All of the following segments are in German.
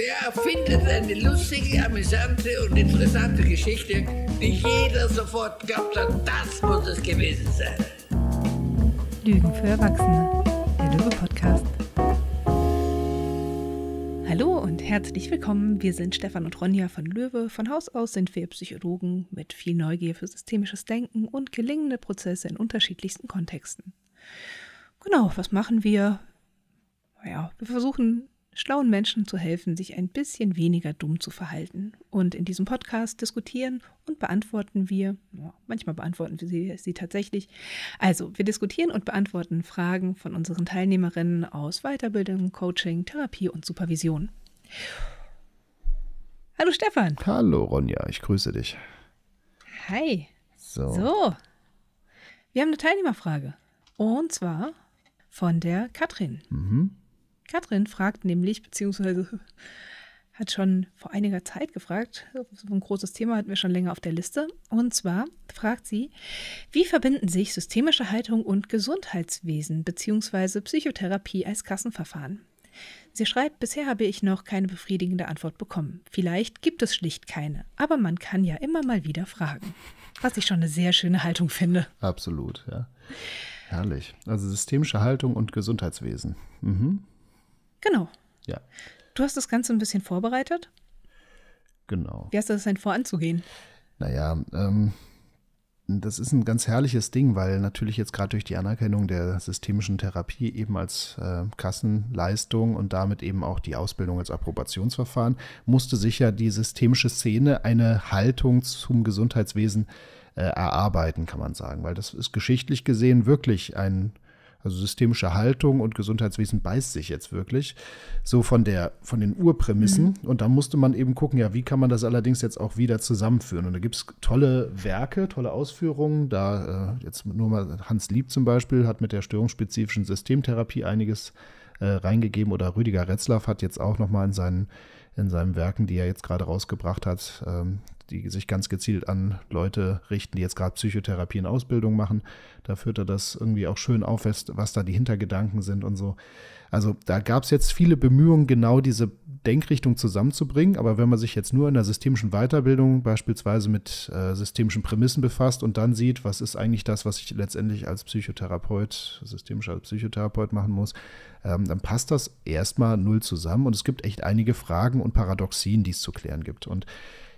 der erfindet eine lustige, amüsante und interessante Geschichte, die jeder sofort glaubt hat, das muss es gewesen sein. Lügen für Erwachsene, der Lüge-Podcast. Hallo und herzlich willkommen. Wir sind Stefan und Ronja von Löwe. Von Haus aus sind wir Psychologen mit viel Neugier für systemisches Denken und gelingende Prozesse in unterschiedlichsten Kontexten. Genau, was machen wir? Naja, wir versuchen schlauen Menschen zu helfen, sich ein bisschen weniger dumm zu verhalten. Und in diesem Podcast diskutieren und beantworten wir, ja, manchmal beantworten wir sie, sie tatsächlich. Also, wir diskutieren und beantworten Fragen von unseren Teilnehmerinnen aus Weiterbildung, Coaching, Therapie und Supervision. Hallo Stefan. Hallo Ronja, ich grüße dich. Hi. So. so. Wir haben eine Teilnehmerfrage. Und zwar von der Katrin. Mhm. Katrin fragt nämlich, beziehungsweise hat schon vor einiger Zeit gefragt, so ein großes Thema hatten wir schon länger auf der Liste, und zwar fragt sie, wie verbinden sich systemische Haltung und Gesundheitswesen beziehungsweise Psychotherapie als Kassenverfahren? Sie schreibt, bisher habe ich noch keine befriedigende Antwort bekommen. Vielleicht gibt es schlicht keine, aber man kann ja immer mal wieder fragen. Was ich schon eine sehr schöne Haltung finde. Absolut, ja. Herrlich. Also systemische Haltung und Gesundheitswesen. Mhm. Genau. Ja. Du hast das Ganze ein bisschen vorbereitet. Genau. Wie hast du das denn voranzugehen? Naja, ähm, das ist ein ganz herrliches Ding, weil natürlich jetzt gerade durch die Anerkennung der systemischen Therapie eben als äh, Kassenleistung und damit eben auch die Ausbildung als Approbationsverfahren musste sich ja die systemische Szene eine Haltung zum Gesundheitswesen äh, erarbeiten, kann man sagen, weil das ist geschichtlich gesehen wirklich ein also systemische Haltung und Gesundheitswesen beißt sich jetzt wirklich. So von der, von den Urprämissen. Mhm. Und da musste man eben gucken, ja, wie kann man das allerdings jetzt auch wieder zusammenführen? Und da gibt es tolle Werke, tolle Ausführungen. Da äh, jetzt nur mal Hans Lieb zum Beispiel hat mit der störungsspezifischen Systemtherapie einiges äh, reingegeben oder Rüdiger Retzlaff hat jetzt auch nochmal in seinen in seinen Werken, die er jetzt gerade rausgebracht hat, ähm, die sich ganz gezielt an Leute richten, die jetzt gerade Psychotherapie in Ausbildung machen. Da führt er das irgendwie auch schön auf, was da die Hintergedanken sind und so. Also da gab es jetzt viele Bemühungen, genau diese Denkrichtung zusammenzubringen. Aber wenn man sich jetzt nur in der systemischen Weiterbildung beispielsweise mit äh, systemischen Prämissen befasst und dann sieht, was ist eigentlich das, was ich letztendlich als Psychotherapeut, systemischer Psychotherapeut machen muss, ähm, dann passt das erstmal null zusammen. Und es gibt echt einige Fragen und Paradoxien, die es zu klären gibt. Und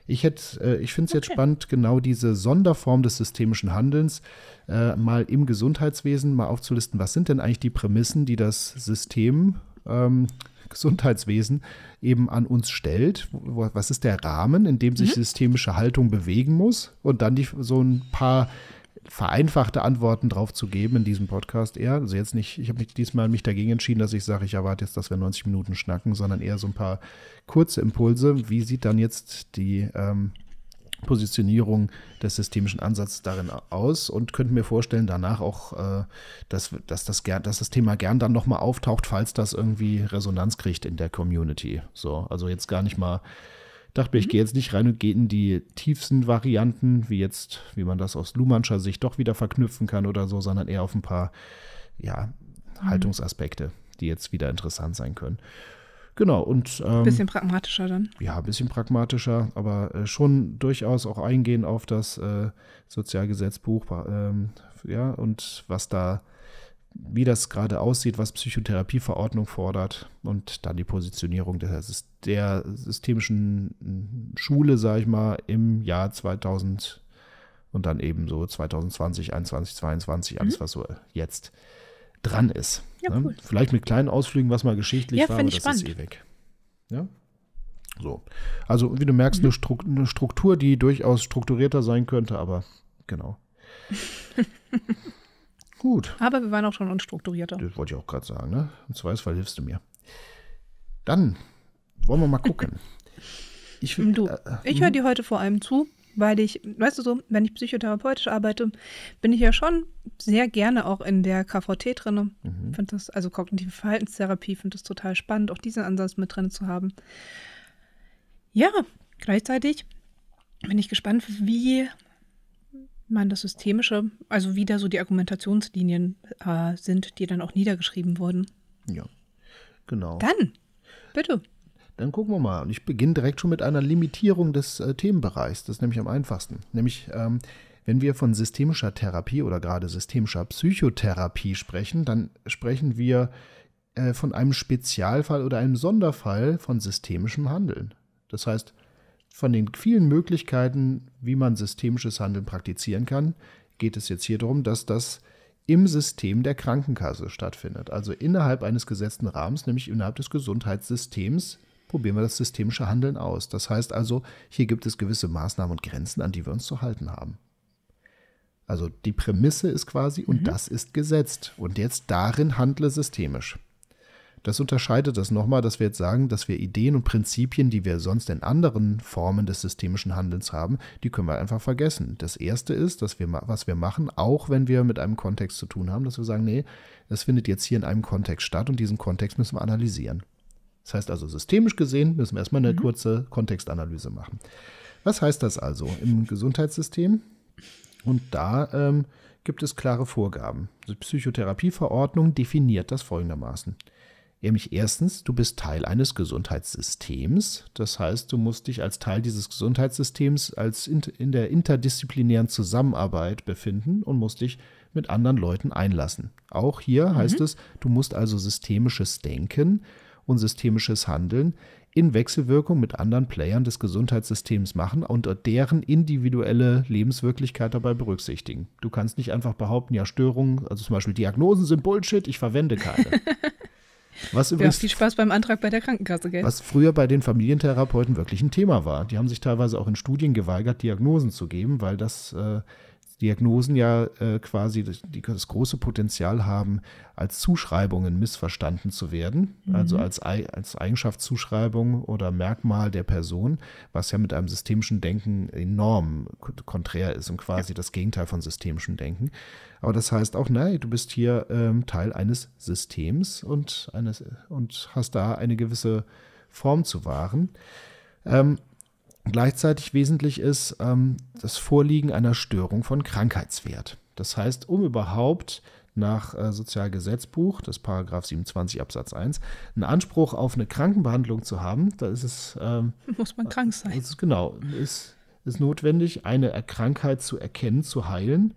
ich, hätte, äh, ich finde es okay. jetzt spannend, genau diese Sonderform des systemischen Handelns äh, mal im Gesundheitswesen mal aufzulisten. Was sind denn eigentlich die Prämissen, die das System ähm, Gesundheitswesen eben an uns stellt. Was ist der Rahmen, in dem sich mhm. systemische Haltung bewegen muss? Und dann die, so ein paar vereinfachte Antworten drauf zu geben in diesem Podcast eher. Also jetzt nicht, ich habe mich diesmal mich dagegen entschieden, dass ich sage, ich erwarte jetzt, dass wir 90 Minuten schnacken, sondern eher so ein paar kurze Impulse. Wie sieht dann jetzt die ähm, Positionierung des systemischen Ansatzes darin aus und könnten mir vorstellen, danach auch, äh, dass, dass, das gern, dass das Thema gern dann nochmal auftaucht, falls das irgendwie Resonanz kriegt in der Community. So, also jetzt gar nicht mal Dachte mir, ich mhm. gehe jetzt nicht rein und gehe in die tiefsten Varianten, wie jetzt, wie man das aus Lumanscher Sicht doch wieder verknüpfen kann oder so, sondern eher auf ein paar, ja, mhm. Haltungsaspekte, die jetzt wieder interessant sein können. Genau, und. Ähm, bisschen pragmatischer dann. Ja, ein bisschen pragmatischer, aber äh, schon durchaus auch eingehen auf das äh, Sozialgesetzbuch, äh, ja, und was da wie das gerade aussieht, was Psychotherapieverordnung fordert und dann die Positionierung der, der systemischen Schule, sage ich mal, im Jahr 2000 und dann eben so 2020, 2021, 2022, alles, mhm. was so jetzt dran ist. Ja, ne? cool. Vielleicht mit kleinen Ausflügen, was mal geschichtlich ja, war, aber das spannend. ist eh Ja? So. Also, wie du merkst, mhm. eine, Struk eine Struktur, die durchaus strukturierter sein könnte, aber genau. Gut. Aber wir waren auch schon unstrukturierter. Das wollte ich auch gerade sagen, ne? Im Zweifelsfall hilfst du mir. Dann wollen wir mal gucken. ich, äh, ich höre mhm. dir heute vor allem zu, weil ich, weißt du so, wenn ich psychotherapeutisch arbeite, bin ich ja schon sehr gerne auch in der KVT drin. Mhm. das, also kognitive Verhaltenstherapie, finde das total spannend, auch diesen Ansatz mit drin zu haben. Ja, gleichzeitig bin ich gespannt, wie man das Systemische, also wieder so die Argumentationslinien äh, sind, die dann auch niedergeschrieben wurden. Ja, genau. Dann, bitte. Dann gucken wir mal. Und ich beginne direkt schon mit einer Limitierung des äh, Themenbereichs. Das ist nämlich am einfachsten. Nämlich, ähm, wenn wir von systemischer Therapie oder gerade systemischer Psychotherapie sprechen, dann sprechen wir äh, von einem Spezialfall oder einem Sonderfall von systemischem Handeln. Das heißt, von den vielen Möglichkeiten, wie man systemisches Handeln praktizieren kann, geht es jetzt hier darum, dass das im System der Krankenkasse stattfindet. Also innerhalb eines gesetzten Rahmens, nämlich innerhalb des Gesundheitssystems, probieren wir das systemische Handeln aus. Das heißt also, hier gibt es gewisse Maßnahmen und Grenzen, an die wir uns zu halten haben. Also die Prämisse ist quasi, und mhm. das ist gesetzt. Und jetzt darin handle systemisch. Das unterscheidet das nochmal, dass wir jetzt sagen, dass wir Ideen und Prinzipien, die wir sonst in anderen Formen des systemischen Handelns haben, die können wir einfach vergessen. Das erste ist, dass wir, was wir machen, auch wenn wir mit einem Kontext zu tun haben, dass wir sagen, nee, das findet jetzt hier in einem Kontext statt und diesen Kontext müssen wir analysieren. Das heißt also, systemisch gesehen müssen wir erstmal eine mhm. kurze Kontextanalyse machen. Was heißt das also im Gesundheitssystem? Und da ähm, gibt es klare Vorgaben. Die Psychotherapieverordnung definiert das folgendermaßen. Nämlich erstens, du bist Teil eines Gesundheitssystems. Das heißt, du musst dich als Teil dieses Gesundheitssystems als in, in der interdisziplinären Zusammenarbeit befinden und musst dich mit anderen Leuten einlassen. Auch hier mhm. heißt es, du musst also systemisches Denken und systemisches Handeln in Wechselwirkung mit anderen Playern des Gesundheitssystems machen und deren individuelle Lebenswirklichkeit dabei berücksichtigen. Du kannst nicht einfach behaupten, ja, Störungen, also zum Beispiel Diagnosen sind Bullshit, ich verwende keine. Was übrigens, ja, viel Spaß beim Antrag bei der Krankenkasse, gell? Was früher bei den Familientherapeuten wirklich ein Thema war. Die haben sich teilweise auch in Studien geweigert, Diagnosen zu geben, weil das äh, Diagnosen ja äh, quasi das, das, große Potenzial haben, als Zuschreibungen missverstanden zu werden, mhm. also als, als Eigenschaftszuschreibung oder Merkmal der Person, was ja mit einem systemischen Denken enorm konträr ist und quasi ja. das Gegenteil von systemischem Denken. Aber das heißt auch, nein, du bist hier ähm, Teil eines Systems und, eines, und hast da eine gewisse Form zu wahren. Ähm, Gleichzeitig wesentlich ist ähm, das Vorliegen einer Störung von Krankheitswert. Das heißt, um überhaupt nach äh, Sozialgesetzbuch, das Paragraph 27 Absatz 1, einen Anspruch auf eine Krankenbehandlung zu haben, da ist es. Ähm, Muss man krank äh, sein. Ist, genau, ist, ist notwendig, eine Krankheit zu erkennen, zu heilen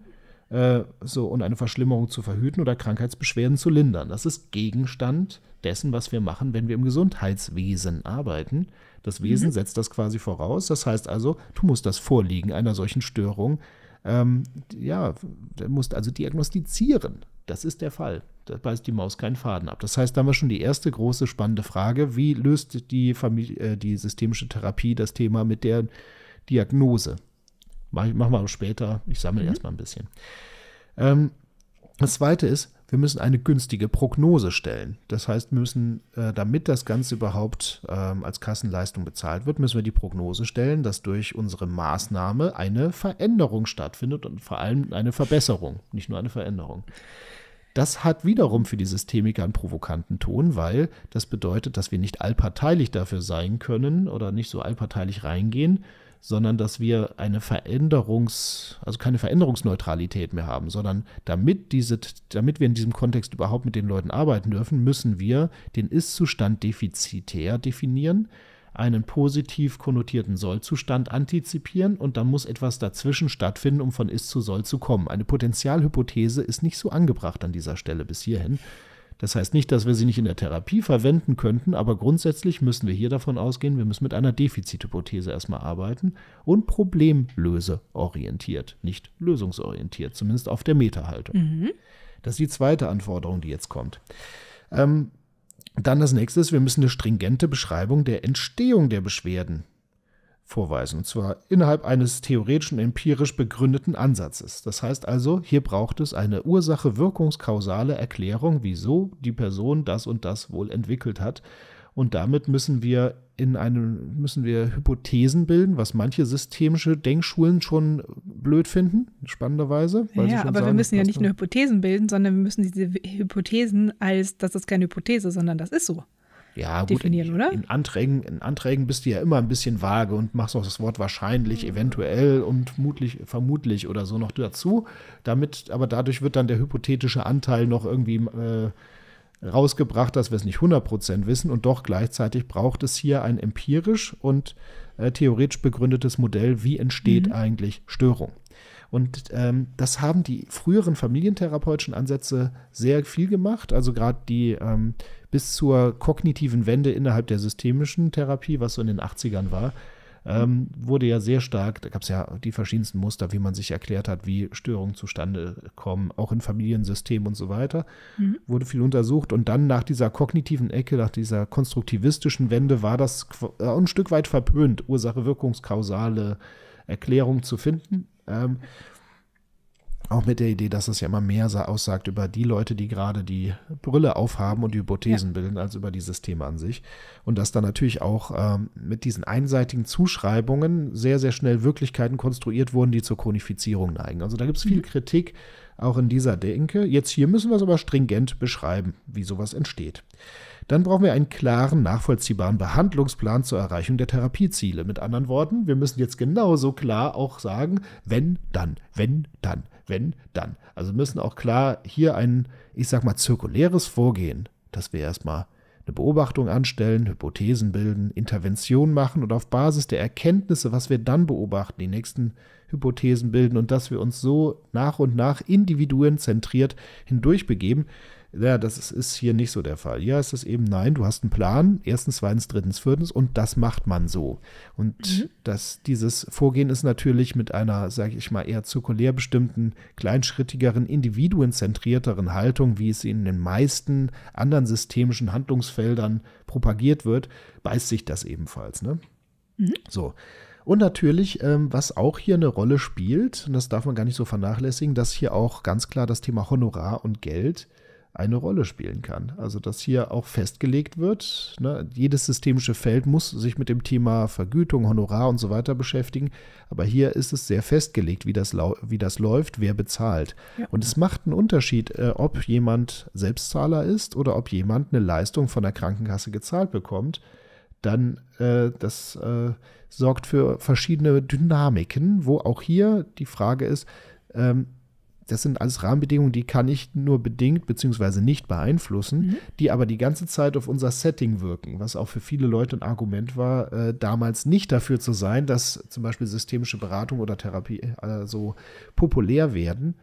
äh, so, und eine Verschlimmerung zu verhüten oder Krankheitsbeschwerden zu lindern. Das ist Gegenstand dessen, was wir machen, wenn wir im Gesundheitswesen arbeiten. Das Wesen mhm. setzt das quasi voraus. Das heißt also, du musst das Vorliegen einer solchen Störung, ähm, ja, du musst also diagnostizieren. Das ist der Fall. Da beißt die Maus keinen Faden ab. Das heißt, da haben wir schon die erste große spannende Frage. Wie löst die, Familie, äh, die systemische Therapie das Thema mit der Diagnose? Mach, machen wir aber später. Ich sammle mhm. erstmal ein bisschen. Ähm, das zweite ist, wir müssen eine günstige Prognose stellen. Das heißt, wir müssen, äh, damit das Ganze überhaupt ähm, als Kassenleistung bezahlt wird, müssen wir die Prognose stellen, dass durch unsere Maßnahme eine Veränderung stattfindet und vor allem eine Verbesserung, nicht nur eine Veränderung. Das hat wiederum für die Systemiker einen provokanten Ton, weil das bedeutet, dass wir nicht allparteilich dafür sein können oder nicht so allparteilich reingehen, sondern dass wir eine Veränderungs-, also keine Veränderungsneutralität mehr haben, sondern damit, diese, damit wir in diesem Kontext überhaupt mit den Leuten arbeiten dürfen, müssen wir den Ist-Zustand defizitär definieren, einen positiv konnotierten Soll-Zustand antizipieren und dann muss etwas dazwischen stattfinden, um von Ist zu Soll zu kommen. Eine Potenzialhypothese ist nicht so angebracht an dieser Stelle bis hierhin. Das heißt nicht, dass wir sie nicht in der Therapie verwenden könnten, aber grundsätzlich müssen wir hier davon ausgehen, wir müssen mit einer Defizithypothese erstmal arbeiten und problemlöseorientiert, nicht lösungsorientiert, zumindest auf der Metahaltung. Mhm. Das ist die zweite Anforderung, die jetzt kommt. Ähm, dann das nächste ist, wir müssen eine stringente Beschreibung der Entstehung der Beschwerden vorweisen, und zwar innerhalb eines theoretischen, empirisch begründeten Ansatzes. Das heißt also, hier braucht es eine Ursache-wirkungskausale Erklärung, wieso die Person das und das wohl entwickelt hat. Und damit müssen wir in einem, müssen wir Hypothesen bilden, was manche systemische Denkschulen schon blöd finden, spannenderweise. ja, aber sagen, wir müssen ja nicht nur Hypothesen bilden, sondern wir müssen diese Hypothesen als, das ist keine Hypothese, sondern das ist so ja, gut, in, oder? In Anträgen, in Anträgen bist du ja immer ein bisschen vage und machst auch das Wort wahrscheinlich, mhm. eventuell und mutlich, vermutlich oder so noch dazu. Damit, aber dadurch wird dann der hypothetische Anteil noch irgendwie äh, rausgebracht, dass wir es nicht 100% wissen und doch gleichzeitig braucht es hier ein empirisch und äh, theoretisch begründetes Modell, wie entsteht mhm. eigentlich Störung. Und ähm, das haben die früheren familientherapeutischen Ansätze sehr viel gemacht. Also gerade die ähm, bis zur kognitiven Wende innerhalb der systemischen Therapie, was so in den 80ern war, ähm, wurde ja sehr stark, da gab es ja die verschiedensten Muster, wie man sich erklärt hat, wie Störungen zustande kommen, auch in Familiensystemen und so weiter, mhm. wurde viel untersucht. Und dann nach dieser kognitiven Ecke, nach dieser konstruktivistischen Wende, war das äh, ein Stück weit verpönt, Ursache-Wirkungskausale Erklärung zu finden. Ähm, auch mit der Idee, dass es ja immer mehr aussagt über die Leute, die gerade die Brille aufhaben und die Hypothesen ja. bilden, als über dieses Thema an sich. Und dass dann natürlich auch ähm, mit diesen einseitigen Zuschreibungen sehr, sehr schnell Wirklichkeiten konstruiert wurden, die zur Konifizierung neigen. Also da gibt es viel mhm. Kritik auch in dieser Denke. Jetzt hier müssen wir es aber stringent beschreiben, wie sowas entsteht dann brauchen wir einen klaren, nachvollziehbaren Behandlungsplan zur Erreichung der Therapieziele. Mit anderen Worten, wir müssen jetzt genauso klar auch sagen, wenn, dann, wenn, dann, wenn, dann. Also müssen auch klar hier ein, ich sag mal, zirkuläres Vorgehen, dass wir erstmal eine Beobachtung anstellen, Hypothesen bilden, Interventionen machen und auf Basis der Erkenntnisse, was wir dann beobachten, die nächsten Hypothesen bilden und dass wir uns so nach und nach individuenzentriert hindurchbegeben, ja, das ist, hier nicht so der Fall. Hier ist es eben, nein, du hast einen Plan, erstens, zweitens, drittens, viertens und das macht man so. Und mhm. das, dieses Vorgehen ist natürlich mit einer, sage ich mal, eher zirkulär bestimmten, kleinschrittigeren, individuenzentrierteren Haltung, wie es in den meisten anderen systemischen Handlungsfeldern propagiert wird, beißt sich das ebenfalls. Ne? Mhm. So. Und natürlich, ähm, was auch hier eine Rolle spielt, und das darf man gar nicht so vernachlässigen, dass hier auch ganz klar das Thema Honorar und Geld eine Rolle spielen kann. Also dass hier auch festgelegt wird, ne, jedes systemische Feld muss sich mit dem Thema Vergütung, Honorar und so weiter beschäftigen, aber hier ist es sehr festgelegt, wie das, wie das läuft, wer bezahlt. Ja. Und es macht einen Unterschied, äh, ob jemand Selbstzahler ist oder ob jemand eine Leistung von der Krankenkasse gezahlt bekommt. Dann äh, das äh, sorgt für verschiedene Dynamiken, wo auch hier die Frage ist, ähm, das sind alles Rahmenbedingungen, die kann ich nur bedingt bzw. nicht beeinflussen, mhm. die aber die ganze Zeit auf unser Setting wirken, was auch für viele Leute ein Argument war, äh, damals nicht dafür zu sein, dass zum Beispiel systemische Beratung oder Therapie äh, so populär werden,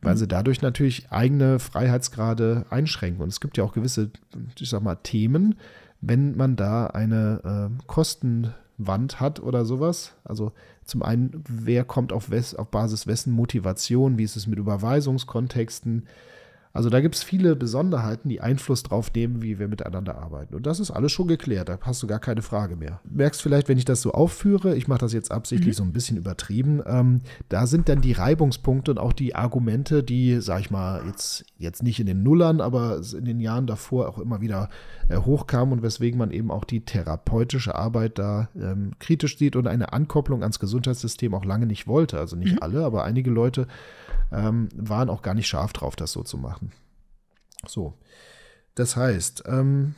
weil mhm. sie dadurch natürlich eigene Freiheitsgrade einschränken. Und es gibt ja auch gewisse, ich sag mal, Themen, wenn man da eine äh, Kostenwand hat oder sowas, also zum einen, wer kommt auf, wes, auf Basis wessen Motivation, wie ist es mit Überweisungskontexten, also da gibt es viele Besonderheiten, die Einfluss drauf nehmen, wie wir miteinander arbeiten. Und das ist alles schon geklärt, da hast du gar keine Frage mehr. Merkst vielleicht, wenn ich das so aufführe, ich mache das jetzt absichtlich mhm. so ein bisschen übertrieben, ähm, da sind dann die Reibungspunkte und auch die Argumente, die, sag ich mal, jetzt, jetzt nicht in den Nullern, aber in den Jahren davor auch immer wieder äh, hochkamen und weswegen man eben auch die therapeutische Arbeit da ähm, kritisch sieht und eine Ankopplung ans Gesundheitssystem auch lange nicht wollte. Also nicht mhm. alle, aber einige Leute ähm, waren auch gar nicht scharf drauf, das so zu machen. So. Das heißt, ähm,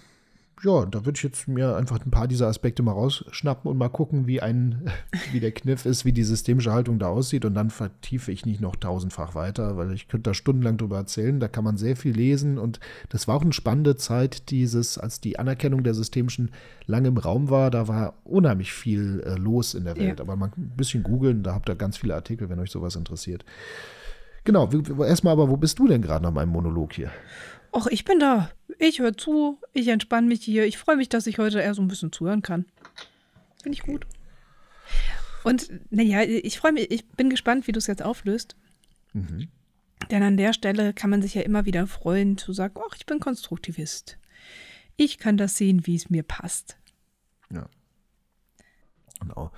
ja, da würde ich jetzt mir einfach ein paar dieser Aspekte mal rausschnappen und mal gucken, wie ein, wie der Kniff ist, wie die systemische Haltung da aussieht. Und dann vertiefe ich nicht noch tausendfach weiter, weil ich könnte da stundenlang drüber erzählen. Da kann man sehr viel lesen. Und das war auch eine spannende Zeit, dieses, als die Anerkennung der systemischen lange im Raum war, da war unheimlich viel äh, los in der Welt. Ja. Aber man ein bisschen googeln, da habt ihr ganz viele Artikel, wenn euch sowas interessiert. Genau, erstmal aber, wo bist du denn gerade nach meinem Monolog hier? Ach, ich bin da. Ich höre zu, ich entspanne mich hier. Ich freue mich, dass ich heute eher so ein bisschen zuhören kann. Finde ich gut. Und naja, ich freue mich, ich bin gespannt, wie du es jetzt auflöst. Mhm. Denn an der Stelle kann man sich ja immer wieder freuen, zu sagen, ach, ich bin Konstruktivist. Ich kann das sehen, wie es mir passt. Ja. Genau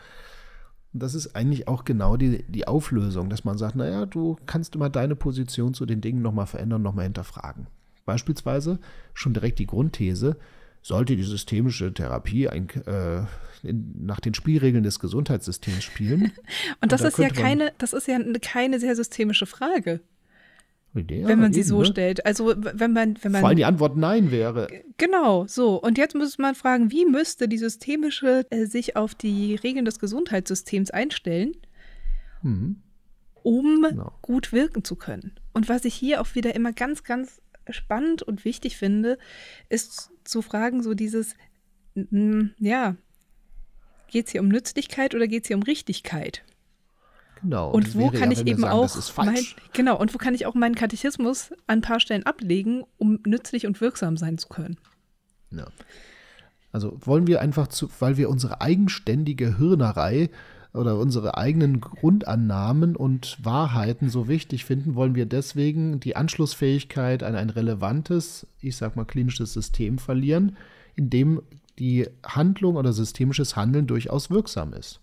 das ist eigentlich auch genau die, die Auflösung, dass man sagt, naja, du kannst immer deine Position zu den Dingen nochmal verändern, nochmal hinterfragen. Beispielsweise schon direkt die Grundthese, sollte die systemische Therapie ein, äh, nach den Spielregeln des Gesundheitssystems spielen? Und das Und ist ja keine, das ist ja keine sehr systemische Frage. Ja, wenn man eben, sie so ne? stellt. Also wenn man, wenn man. Vor allem die Antwort Nein wäre. Genau, so. Und jetzt muss man fragen, wie müsste die systemische äh, sich auf die Regeln des Gesundheitssystems einstellen, mhm. um genau. gut wirken zu können. Und was ich hier auch wieder immer ganz, ganz spannend und wichtig finde, ist zu fragen, so dieses, ja, geht es hier um Nützlichkeit oder geht es hier um Richtigkeit? Genau. Und wo kann ja, ich eben sagen, auch mein, genau und wo kann ich auch meinen Katechismus an ein paar Stellen ablegen, um nützlich und wirksam sein zu können? Ja. Also wollen wir einfach zu, weil wir unsere eigenständige Hirnerei oder unsere eigenen Grundannahmen und Wahrheiten so wichtig finden, wollen wir deswegen die Anschlussfähigkeit an ein relevantes, ich sag mal klinisches System verlieren, in dem die Handlung oder systemisches Handeln durchaus wirksam ist.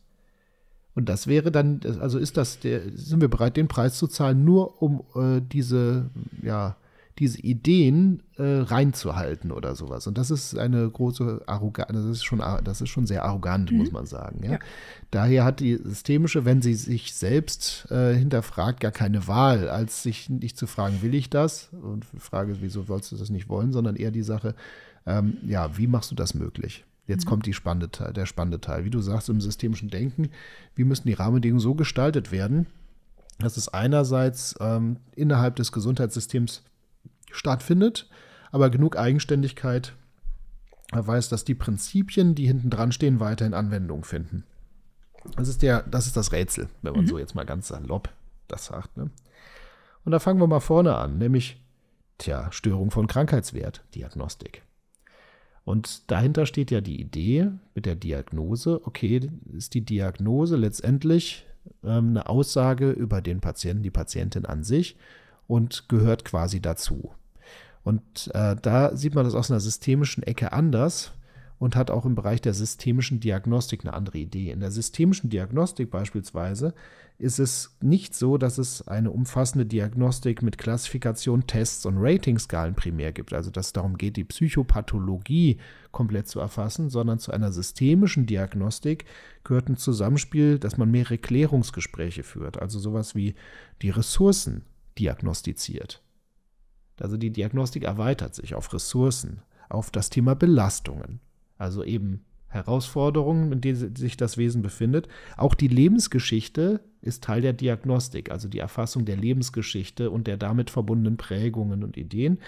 Und das wäre dann, also ist das, der, sind wir bereit, den Preis zu zahlen, nur um äh, diese, ja, diese Ideen äh, reinzuhalten oder sowas. Und das ist eine große Arroganz, das ist schon, das ist schon sehr arrogant, mhm. muss man sagen. Ja? Ja. Daher hat die systemische, wenn sie sich selbst äh, hinterfragt, gar keine Wahl, als sich nicht zu fragen, will ich das? Und die Frage, wieso wolltest du das nicht wollen, sondern eher die Sache, ähm, ja, wie machst du das möglich? Jetzt mhm. kommt spannende Teil, der spannende Teil. Wie du sagst, im systemischen Denken, wie müssen die Rahmenbedingungen so gestaltet werden, dass es einerseits ähm, innerhalb des Gesundheitssystems stattfindet, aber genug Eigenständigkeit weiß, dass die Prinzipien, die hinten dran stehen, weiterhin Anwendung finden. Das ist, der, das ist das Rätsel, wenn man mhm. so jetzt mal ganz salopp das sagt. Ne? Und da fangen wir mal vorne an, nämlich, tja, Störung von Krankheitswert, Diagnostik. Und dahinter steht ja die Idee mit der Diagnose, okay, ist die Diagnose letztendlich ähm, eine Aussage über den Patienten, die Patientin an sich und gehört quasi dazu. Und äh, da sieht man das aus einer systemischen Ecke anders, und hat auch im Bereich der systemischen Diagnostik eine andere Idee. In der systemischen Diagnostik beispielsweise ist es nicht so, dass es eine umfassende Diagnostik mit Klassifikation, Tests und Ratingskalen primär gibt, also dass es darum geht, die Psychopathologie komplett zu erfassen, sondern zu einer systemischen Diagnostik gehört ein Zusammenspiel, dass man mehrere Klärungsgespräche führt, also sowas wie die Ressourcen diagnostiziert. Also die Diagnostik erweitert sich auf Ressourcen, auf das Thema Belastungen, also eben Herausforderungen, in denen sich das Wesen befindet. Auch die Lebensgeschichte ist Teil der Diagnostik, also die Erfassung der Lebensgeschichte und der damit verbundenen Prägungen und Ideen.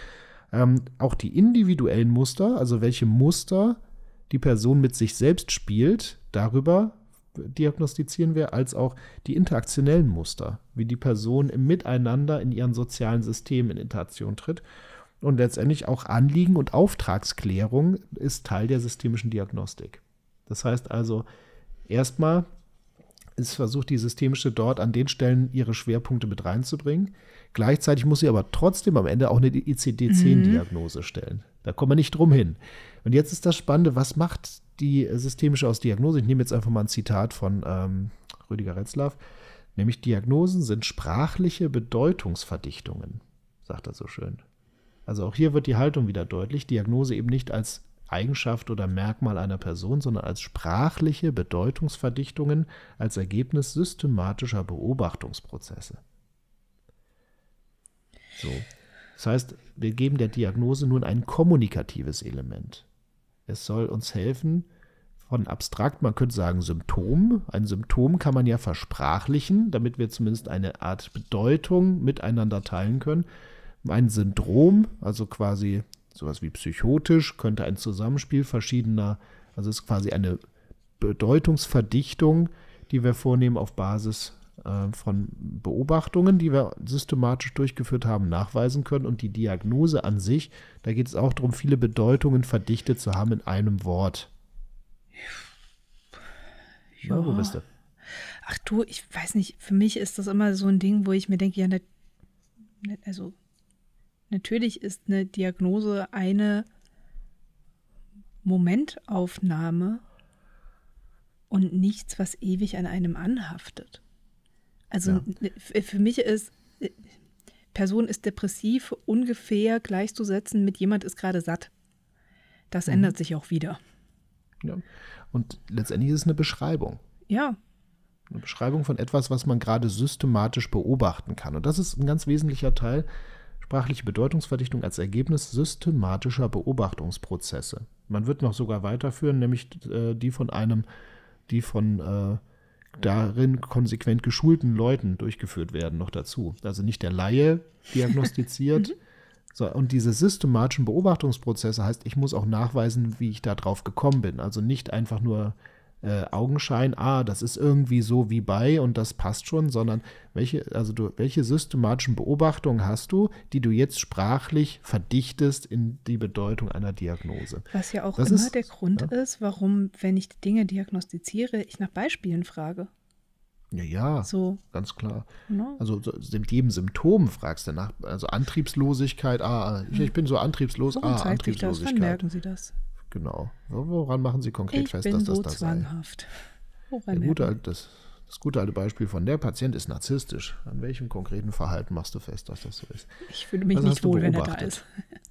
Ähm, auch die individuellen Muster, also welche Muster die Person mit sich selbst spielt, darüber diagnostizieren wir, als auch die interaktionellen Muster, wie die Person im Miteinander in ihren sozialen Systemen in Interaktion tritt. Und letztendlich auch Anliegen und Auftragsklärung ist Teil der systemischen Diagnostik. Das heißt also, erstmal ist versucht, die systemische dort an den Stellen ihre Schwerpunkte mit reinzubringen. Gleichzeitig muss sie aber trotzdem am Ende auch eine ICD-10-Diagnose mhm. stellen. Da kommen wir nicht drum hin. Und jetzt ist das Spannende, was macht die systemische aus Diagnose? Ich nehme jetzt einfach mal ein Zitat von ähm, Rüdiger Retzlaff, nämlich Diagnosen sind sprachliche Bedeutungsverdichtungen, sagt er so schön. Also auch hier wird die Haltung wieder deutlich. Diagnose eben nicht als Eigenschaft oder Merkmal einer Person, sondern als sprachliche Bedeutungsverdichtungen, als Ergebnis systematischer Beobachtungsprozesse. So. Das heißt, wir geben der Diagnose nun ein kommunikatives Element. Es soll uns helfen, von abstrakt, man könnte sagen Symptom. Ein Symptom kann man ja versprachlichen, damit wir zumindest eine Art Bedeutung miteinander teilen können. Mein Syndrom, also quasi sowas wie psychotisch, könnte ein Zusammenspiel verschiedener, also es ist quasi eine Bedeutungsverdichtung, die wir vornehmen auf Basis äh, von Beobachtungen, die wir systematisch durchgeführt haben, nachweisen können. Und die Diagnose an sich, da geht es auch darum, viele Bedeutungen verdichtet zu haben in einem Wort. Ja. wo bist du? Ach du, ich weiß nicht, für mich ist das immer so ein Ding, wo ich mir denke, ja, also Natürlich ist eine Diagnose eine Momentaufnahme und nichts, was ewig an einem anhaftet. Also ja. für mich ist äh, Person ist depressiv ungefähr gleichzusetzen mit jemand ist gerade satt. Das mhm. ändert sich auch wieder. Ja. Und letztendlich ist es eine Beschreibung. Ja. Eine Beschreibung von etwas, was man gerade systematisch beobachten kann. Und das ist ein ganz wesentlicher Teil sprachliche Bedeutungsverdichtung als Ergebnis systematischer Beobachtungsprozesse. Man wird noch sogar weiterführen, nämlich äh, die von einem, die von äh, darin konsequent geschulten Leuten durchgeführt werden, noch dazu. Also nicht der Laie diagnostiziert. Mhm. so, und diese systematischen Beobachtungsprozesse heißt, ich muss auch nachweisen, wie ich da drauf gekommen bin. Also nicht einfach nur äh, Augenschein, ah, das ist irgendwie so wie bei und das passt schon, sondern welche, also du, welche systematischen Beobachtungen hast du, die du jetzt sprachlich verdichtest in die Bedeutung einer Diagnose? Was ja auch das immer ist, der Grund ja? ist, warum, wenn ich Dinge diagnostiziere, ich nach Beispielen frage. Ja, ja, so. ganz klar. No. Genau. Also mit jedem Symptom fragst du nach. Also Antriebslosigkeit, ah, ich, ich bin so antriebslos, Worum ah, Antriebslosigkeit. Ich das? Wann merken Sie das? Genau. Woran machen Sie konkret ich fest, dass das so das zwanghaft. sei? Woran gute, das, das gute alte Beispiel von der Patient ist narzisstisch. An welchem konkreten Verhalten machst du fest, dass das so ist? Ich fühle mich was nicht wohl, wenn er da ist.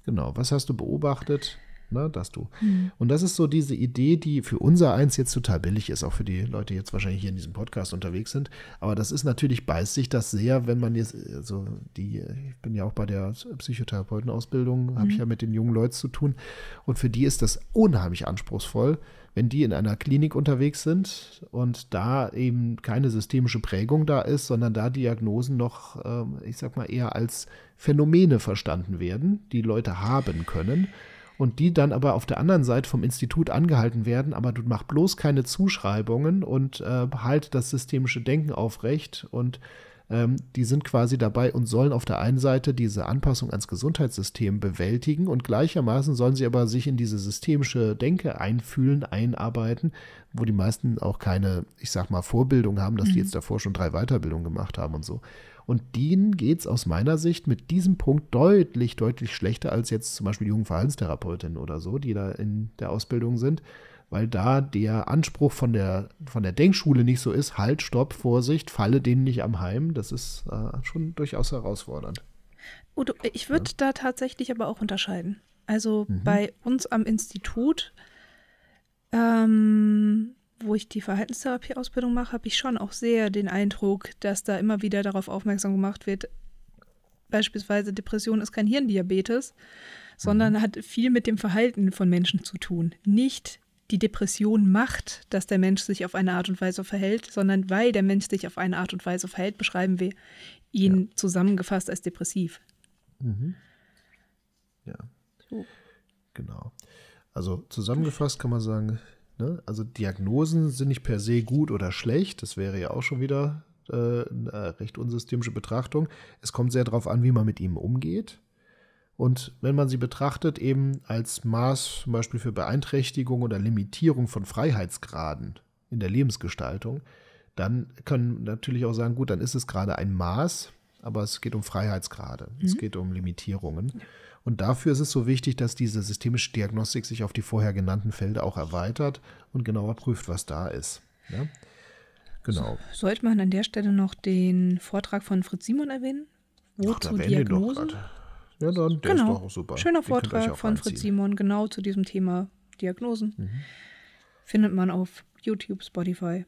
Genau. Was hast du beobachtet? Ne, dass du. Mhm. Und das ist so diese Idee, die für unser Eins jetzt total billig ist, auch für die Leute, die jetzt wahrscheinlich hier in diesem Podcast unterwegs sind. Aber das ist natürlich, beißt sich das sehr, wenn man jetzt, also die, ich bin ja auch bei der Psychotherapeutenausbildung, mhm. habe ich ja mit den jungen Leuten zu tun. Und für die ist das unheimlich anspruchsvoll, wenn die in einer Klinik unterwegs sind und da eben keine systemische Prägung da ist, sondern da Diagnosen noch, ähm, ich sag mal, eher als Phänomene verstanden werden, die Leute haben können und die dann aber auf der anderen Seite vom Institut angehalten werden, aber du mach bloß keine Zuschreibungen und äh, halt das systemische Denken aufrecht und ähm, die sind quasi dabei und sollen auf der einen Seite diese Anpassung ans Gesundheitssystem bewältigen und gleichermaßen sollen sie aber sich in diese systemische Denke einfühlen, einarbeiten, wo die meisten auch keine, ich sag mal, Vorbildung haben, dass mhm. die jetzt davor schon drei Weiterbildungen gemacht haben und so. Und denen geht es aus meiner Sicht mit diesem Punkt deutlich, deutlich schlechter als jetzt zum Beispiel jungen Verhaltenstherapeutinnen oder so, die da in der Ausbildung sind, weil da der Anspruch von der, von der Denkschule nicht so ist, halt, stopp, Vorsicht, falle denen nicht am Heim. Das ist äh, schon durchaus herausfordernd. Oh, Udo, ich würde ja. da tatsächlich aber auch unterscheiden. Also mhm. bei uns am Institut ähm, wo ich die Verhaltenstherapie-Ausbildung mache, habe ich schon auch sehr den Eindruck, dass da immer wieder darauf aufmerksam gemacht wird, beispielsweise Depression ist kein Hirndiabetes, sondern mhm. hat viel mit dem Verhalten von Menschen zu tun. Nicht die Depression macht, dass der Mensch sich auf eine Art und Weise verhält, sondern weil der Mensch sich auf eine Art und Weise verhält, beschreiben wir ihn ja. zusammengefasst als depressiv. Mhm. Ja. So. Genau. Also zusammengefasst kann man sagen, Ne? Also Diagnosen sind nicht per se gut oder schlecht. Das wäre ja auch schon wieder äh, eine recht unsystemische Betrachtung. Es kommt sehr darauf an, wie man mit ihm umgeht. Und wenn man sie betrachtet eben als Maß zum Beispiel für Beeinträchtigung oder Limitierung von Freiheitsgraden in der Lebensgestaltung, dann können natürlich auch sagen, gut, dann ist es gerade ein Maß, aber es geht um Freiheitsgrade, mhm. es geht um Limitierungen. Ja. Und dafür ist es so wichtig, dass diese systemische Diagnostik sich auf die vorher genannten Felder auch erweitert und genauer prüft, was da ist. Ja? Ne? Genau. So, sollte man an der Stelle noch den Vortrag von Fritz Simon erwähnen? Wozu Ach, Diagnosen? Ja, dann, der genau. ist doch auch super. Schöner Vortrag von einziehen. Fritz Simon, genau zu diesem Thema Diagnosen. Mhm. Findet man auf YouTube, Spotify.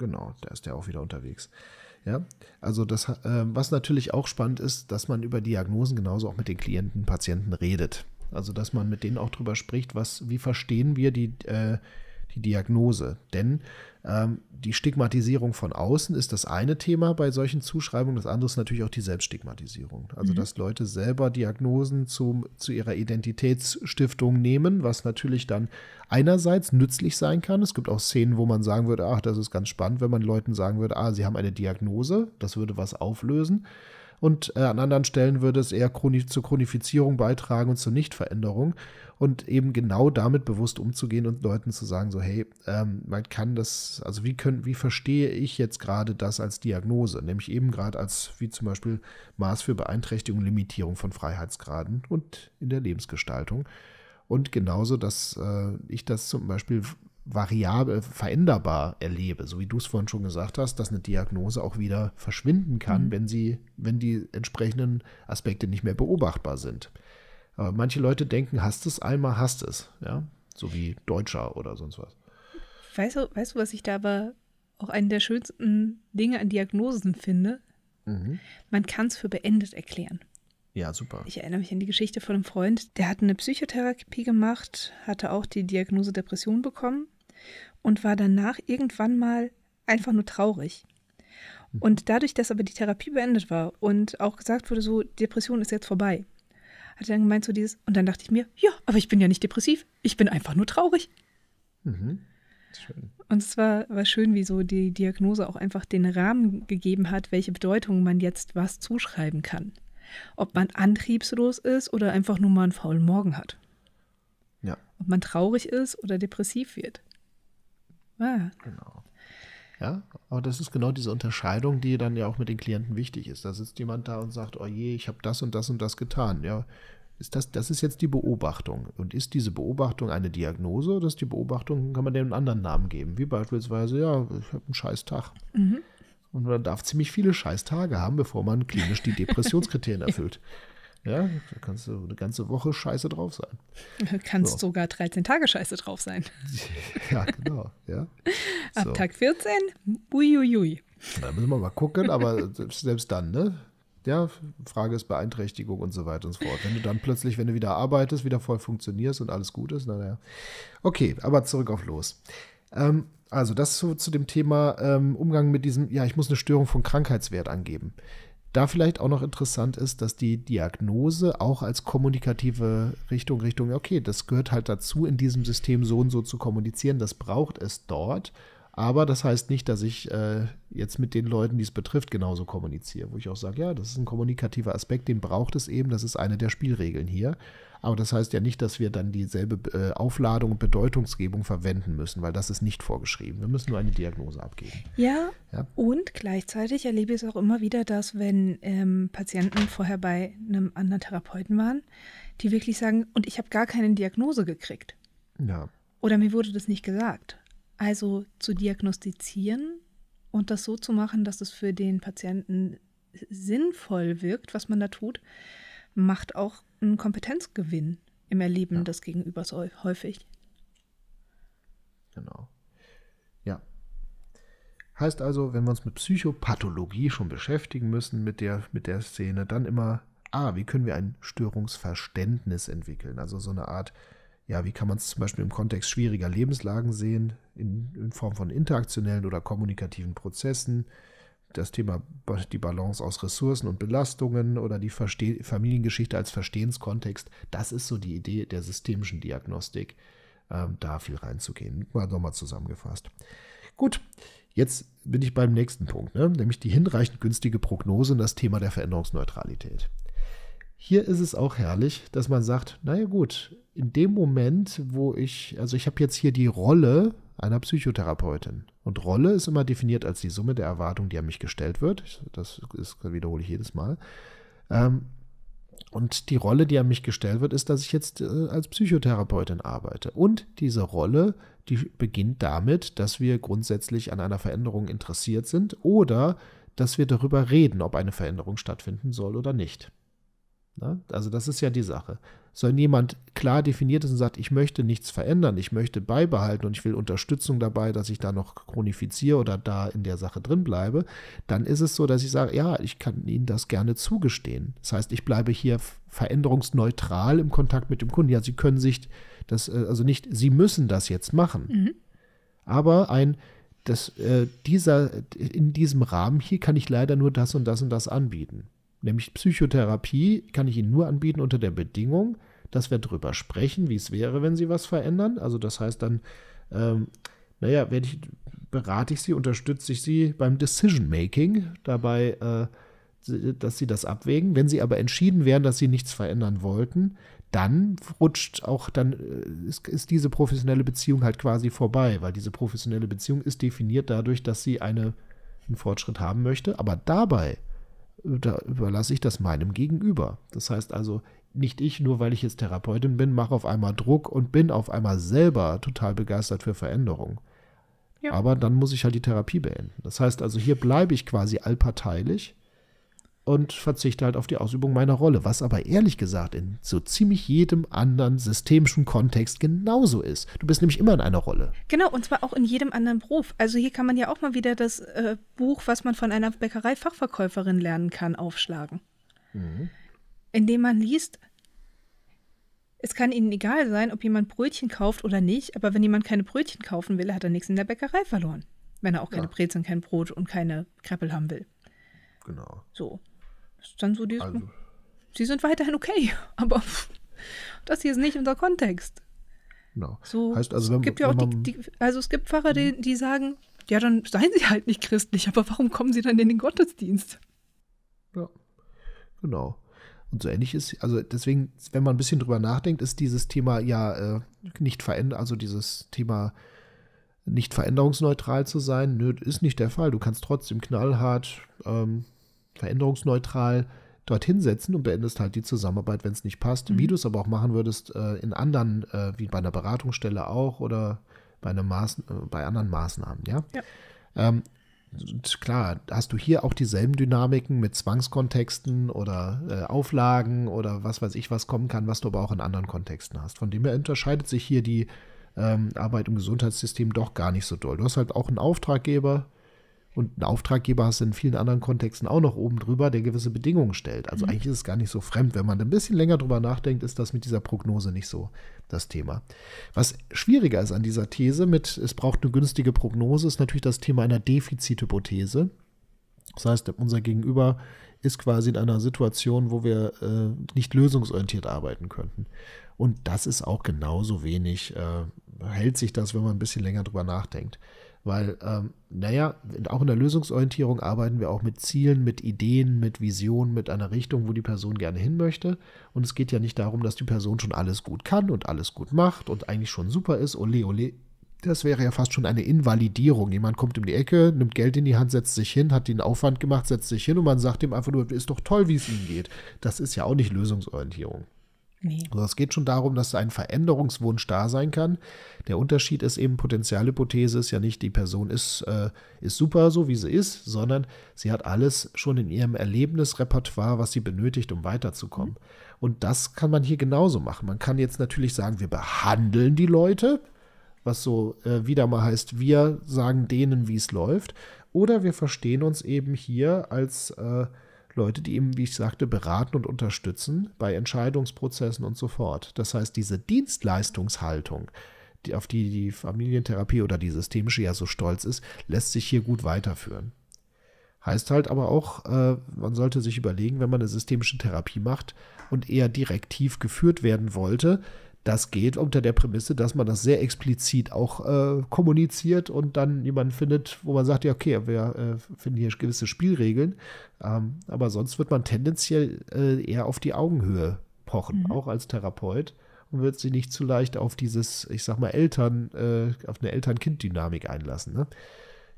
Genau, da ist der auch wieder unterwegs. Ja, also das, äh, was natürlich auch spannend ist, dass man über Diagnosen genauso auch mit den Klienten, Patienten redet. Also dass man mit denen auch drüber spricht, was, wie verstehen wir die äh, die Diagnose. Denn ähm, die Stigmatisierung von außen ist das eine Thema bei solchen Zuschreibungen. Das andere ist natürlich auch die Selbststigmatisierung. Also, mhm. dass Leute selber Diagnosen zum, zu ihrer Identitätsstiftung nehmen, was natürlich dann einerseits nützlich sein kann. Es gibt auch Szenen, wo man sagen würde, ach, das ist ganz spannend, wenn man Leuten sagen würde, ah, sie haben eine Diagnose, das würde was auflösen und äh, an anderen Stellen würde es eher zur Chronifizierung beitragen und zur Nichtveränderung. Und eben genau damit bewusst umzugehen und Leuten zu sagen, so, hey, ähm, man kann das, also wie können, wie verstehe ich jetzt gerade das als Diagnose? Nämlich eben gerade als, wie zum Beispiel Maß für Beeinträchtigung, Limitierung von Freiheitsgraden und in der Lebensgestaltung. Und genauso, dass äh, ich das zum Beispiel variabel, veränderbar erlebe, so wie du es vorhin schon gesagt hast, dass eine Diagnose auch wieder verschwinden kann, mhm. wenn sie, wenn die entsprechenden Aspekte nicht mehr beobachtbar sind. Aber manche Leute denken, hast es einmal, hast es, ja, so wie Deutscher oder sonst was. Weißt du, weißt du, was ich da aber auch einen der schönsten Dinge an Diagnosen finde? Mhm. Man kann es für beendet erklären. Ja, super. Ich erinnere mich an die Geschichte von einem Freund, der hat eine Psychotherapie gemacht, hatte auch die Diagnose Depression bekommen und war danach irgendwann mal einfach nur traurig. Mhm. Und dadurch, dass aber die Therapie beendet war und auch gesagt wurde, so Depression ist jetzt vorbei, hat er dann gemeint, so dieses, und dann dachte ich mir, ja, aber ich bin ja nicht depressiv, ich bin einfach nur traurig. Mhm. Schön. Und es war, war schön, wie so die Diagnose auch einfach den Rahmen gegeben hat, welche Bedeutung man jetzt was zuschreiben kann ob man antriebslos ist oder einfach nur mal einen faulen Morgen hat. Ja. Ob man traurig ist oder depressiv wird. Ah. Genau. Ja, aber das ist genau diese Unterscheidung, die dann ja auch mit den Klienten wichtig ist. Da sitzt jemand da und sagt, oh je, ich habe das und das und das getan. Ja, ist das, das ist jetzt die Beobachtung. Und ist diese Beobachtung eine Diagnose oder ist die Beobachtung, kann man dem einen anderen Namen geben? Wie beispielsweise, ja, ich habe einen scheiß Tag. Mhm. Und man darf ziemlich viele Scheißtage haben, bevor man klinisch die Depressionskriterien erfüllt. Ja, da kannst du eine ganze Woche scheiße drauf sein. kannst so. sogar 13 Tage scheiße drauf sein. Ja, genau. Ja. Ab so. Tag 14, uiuiui. Da müssen wir mal gucken, aber selbst dann, ne? Ja, Frage ist Beeinträchtigung und so weiter und so fort. Wenn du dann plötzlich, wenn du wieder arbeitest, wieder voll funktionierst und alles gut ist, naja. Okay, aber zurück auf los. Ähm, also das zu, zu dem Thema ähm, Umgang mit diesem, ja, ich muss eine Störung von Krankheitswert angeben. Da vielleicht auch noch interessant ist, dass die Diagnose auch als kommunikative Richtung, Richtung, okay, das gehört halt dazu, in diesem System so und so zu kommunizieren, das braucht es dort. Aber das heißt nicht, dass ich äh, jetzt mit den Leuten, die es betrifft, genauso kommuniziere, wo ich auch sage, ja, das ist ein kommunikativer Aspekt, den braucht es eben, das ist eine der Spielregeln hier. Aber das heißt ja nicht, dass wir dann dieselbe äh, Aufladung und Bedeutungsgebung verwenden müssen, weil das ist nicht vorgeschrieben. Wir müssen nur eine Diagnose abgeben. Ja, ja? und gleichzeitig erlebe ich es auch immer wieder, dass wenn ähm, Patienten vorher bei einem anderen Therapeuten waren, die wirklich sagen, und ich habe gar keine Diagnose gekriegt. Ja. Oder mir wurde das nicht gesagt. Also zu diagnostizieren und das so zu machen, dass es für den Patienten sinnvoll wirkt, was man da tut, macht auch einen Kompetenzgewinn im Erleben ja. des Gegenübers häufig. Genau. Ja. Heißt also, wenn wir uns mit Psychopathologie schon beschäftigen müssen, mit der, mit der Szene, dann immer, ah, wie können wir ein Störungsverständnis entwickeln? Also so eine Art, ja, wie kann man es zum Beispiel im Kontext schwieriger Lebenslagen sehen, in, in Form von interaktionellen oder kommunikativen Prozessen, das Thema die Balance aus Ressourcen und Belastungen oder die Verste Familiengeschichte als Verstehenskontext, das ist so die Idee der systemischen Diagnostik, ähm, da viel reinzugehen. Mal nochmal zusammengefasst. Gut, jetzt bin ich beim nächsten Punkt, ne? nämlich die hinreichend günstige Prognose und das Thema der Veränderungsneutralität. Hier ist es auch herrlich, dass man sagt, naja gut, in dem Moment, wo ich, also ich habe jetzt hier die Rolle einer Psychotherapeutin. Und Rolle ist immer definiert als die Summe der Erwartungen, die an mich gestellt wird. Das ist, wiederhole ich jedes Mal. Ähm, und die Rolle, die an mich gestellt wird, ist, dass ich jetzt äh, als Psychotherapeutin arbeite. Und diese Rolle, die beginnt damit, dass wir grundsätzlich an einer Veränderung interessiert sind oder dass wir darüber reden, ob eine Veränderung stattfinden soll oder nicht. Na? Ne? Also das ist ja die Sache sondern jemand klar definiert ist und sagt, ich möchte nichts verändern, ich möchte beibehalten und ich will Unterstützung dabei, dass ich da noch chronifiziere oder da in der Sache drin bleibe, dann ist es so, dass ich sage, ja, ich kann Ihnen das gerne zugestehen. Das heißt, ich bleibe hier veränderungsneutral im Kontakt mit dem Kunden. Ja, Sie können sich das, äh, also nicht, Sie müssen das jetzt machen. Mhm. Aber ein, das, äh, dieser, in diesem Rahmen hier kann ich leider nur das und das und das anbieten. Nämlich Psychotherapie kann ich Ihnen nur anbieten unter der Bedingung, dass wir drüber sprechen, wie es wäre, wenn Sie was verändern. Also das heißt dann, ähm, naja, ich, berate ich Sie, unterstütze ich Sie beim Decision-Making dabei, äh, dass sie das abwägen. Wenn sie aber entschieden wären, dass sie nichts verändern wollten, dann rutscht auch, dann äh, ist, ist, diese professionelle Beziehung halt quasi vorbei, weil diese professionelle Beziehung ist definiert dadurch, dass sie eine, einen Fortschritt haben möchte. Aber dabei da überlasse ich das meinem Gegenüber. Das heißt also, nicht ich, nur weil ich jetzt Therapeutin bin, mache auf einmal Druck und bin auf einmal selber total begeistert für Veränderung. Ja. Aber dann muss ich halt die Therapie beenden. Das heißt also, hier bleibe ich quasi allparteilich und verzichte halt auf die Ausübung meiner Rolle, was aber ehrlich gesagt in so ziemlich jedem anderen systemischen Kontext genauso ist. Du bist nämlich immer in einer Rolle. Genau, und zwar auch in jedem anderen Beruf. Also hier kann man ja auch mal wieder das äh, Buch, was man von einer Bäckereifachverkäuferin lernen kann, aufschlagen. Mhm. Indem man liest, es kann ihnen egal sein, ob jemand Brötchen kauft oder nicht, aber wenn jemand keine Brötchen kaufen will, hat er nichts in der Bäckerei verloren. Wenn er auch keine ja. Brezeln, kein Brot und keine Kreppel haben will. Genau. So dann so dieses, also. Sie sind weiterhin okay, aber das hier ist nicht unser Kontext. Genau. So, heißt also, wenn, es gibt ja auch die, die, also es gibt Pfarrer, die, mhm. die sagen, ja, dann seien sie halt nicht christlich, aber warum kommen sie dann in den Gottesdienst? Ja, genau. Und so ähnlich ist, also deswegen, wenn man ein bisschen drüber nachdenkt, ist dieses Thema ja äh, nicht verändert, also dieses Thema nicht veränderungsneutral zu sein, nö, ist nicht der Fall. Du kannst trotzdem knallhart ähm, veränderungsneutral dorthin setzen und beendest halt die Zusammenarbeit, wenn es nicht passt. Mhm. Wie du es aber auch machen würdest äh, in anderen, äh, wie bei einer Beratungsstelle auch oder bei, einem Maß, äh, bei anderen Maßnahmen, ja. ja. Ähm, klar, hast du hier auch dieselben Dynamiken mit Zwangskontexten oder äh, Auflagen oder was weiß ich, was kommen kann, was du aber auch in anderen Kontexten hast. Von dem her unterscheidet sich hier die ähm, Arbeit im Gesundheitssystem doch gar nicht so doll. Du hast halt auch einen Auftraggeber, und einen Auftraggeber hast du in vielen anderen Kontexten auch noch oben drüber, der gewisse Bedingungen stellt. Also mhm. eigentlich ist es gar nicht so fremd. Wenn man ein bisschen länger drüber nachdenkt, ist das mit dieser Prognose nicht so das Thema. Was schwieriger ist an dieser These mit, es braucht eine günstige Prognose, ist natürlich das Thema einer Defizithypothese. Das heißt, unser Gegenüber ist quasi in einer Situation, wo wir äh, nicht lösungsorientiert arbeiten könnten. Und das ist auch genauso wenig, äh, hält sich das, wenn man ein bisschen länger drüber nachdenkt. Weil, ähm, naja, auch in der Lösungsorientierung arbeiten wir auch mit Zielen, mit Ideen, mit Visionen, mit einer Richtung, wo die Person gerne hin möchte. Und es geht ja nicht darum, dass die Person schon alles gut kann und alles gut macht und eigentlich schon super ist. Ole, ole. Das wäre ja fast schon eine Invalidierung. Jemand kommt um die Ecke, nimmt Geld in die Hand, setzt sich hin, hat den Aufwand gemacht, setzt sich hin und man sagt ihm einfach nur, ist doch toll, wie es ihm geht. Das ist ja auch nicht Lösungsorientierung. Nee. Also es geht schon darum, dass ein Veränderungswunsch da sein kann. Der Unterschied ist eben, Potenzialhypothese ist ja nicht, die Person ist, äh, ist super so, wie sie ist, sondern sie hat alles schon in ihrem Erlebnisrepertoire, was sie benötigt, um weiterzukommen. Mhm. Und das kann man hier genauso machen. Man kann jetzt natürlich sagen, wir behandeln die Leute, was so äh, wieder mal heißt, wir sagen denen, wie es läuft. Oder wir verstehen uns eben hier als äh, Leute, die eben, wie ich sagte, beraten und unterstützen bei Entscheidungsprozessen und so fort. Das heißt, diese Dienstleistungshaltung, die, auf die die Familientherapie oder die systemische ja so stolz ist, lässt sich hier gut weiterführen. Heißt halt aber auch, äh, man sollte sich überlegen, wenn man eine systemische Therapie macht und eher direktiv geführt werden wollte, das geht unter der Prämisse, dass man das sehr explizit auch äh, kommuniziert und dann jemanden findet, wo man sagt, ja, okay, wir äh, finden hier gewisse Spielregeln. Ähm, aber sonst wird man tendenziell äh, eher auf die Augenhöhe pochen, mhm. auch als Therapeut. Und wird sie nicht zu leicht auf dieses, ich sag mal, Eltern, äh, auf eine Eltern-Kind-Dynamik einlassen. Ne?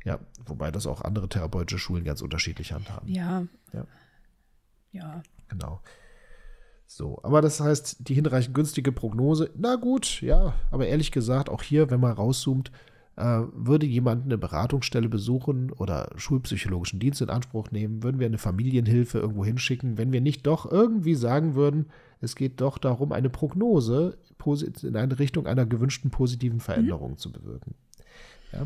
Ja, wobei das auch andere therapeutische Schulen ganz unterschiedlich handhaben. Ja. Ja. ja. Genau. So, aber das heißt, die hinreichend günstige Prognose, na gut, ja, aber ehrlich gesagt, auch hier, wenn man rauszoomt, äh, würde jemand eine Beratungsstelle besuchen oder schulpsychologischen Dienst in Anspruch nehmen, würden wir eine Familienhilfe irgendwo hinschicken, wenn wir nicht doch irgendwie sagen würden, es geht doch darum, eine Prognose in eine Richtung einer gewünschten positiven mhm. Veränderung mhm. zu bewirken. Ja.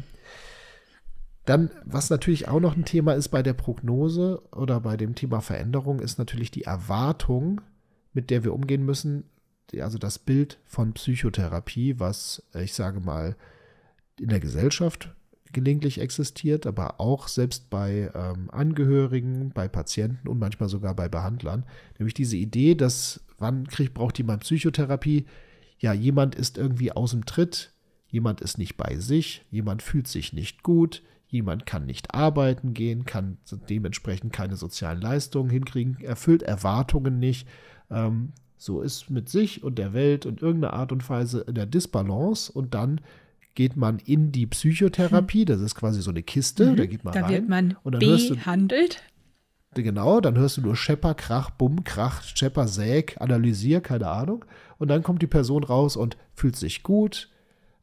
Dann, was natürlich auch noch ein Thema ist bei der Prognose oder bei dem Thema Veränderung, ist natürlich die Erwartung, mit der wir umgehen müssen. Also das Bild von Psychotherapie, was äh, ich sage mal in der Gesellschaft gelegentlich existiert, aber auch selbst bei ähm, Angehörigen, bei Patienten und manchmal sogar bei Behandlern. Nämlich diese Idee, dass wann kriegt, braucht jemand Psychotherapie? Ja, jemand ist irgendwie aus dem Tritt, jemand ist nicht bei sich, jemand fühlt sich nicht gut, jemand kann nicht arbeiten gehen, kann dementsprechend keine sozialen Leistungen hinkriegen, erfüllt Erwartungen nicht ähm, so ist mit sich und der Welt und irgendeiner Art und Weise in der Disbalance und dann geht man in die Psychotherapie, hm. das ist quasi so eine Kiste, mhm, da geht man da rein. Wird man und dann behandelt. Du, genau, dann hörst du nur Schepper, Krach, Bumm, Krach, Schepper, Säg, Analysier, keine Ahnung. Und dann kommt die Person raus und fühlt sich gut,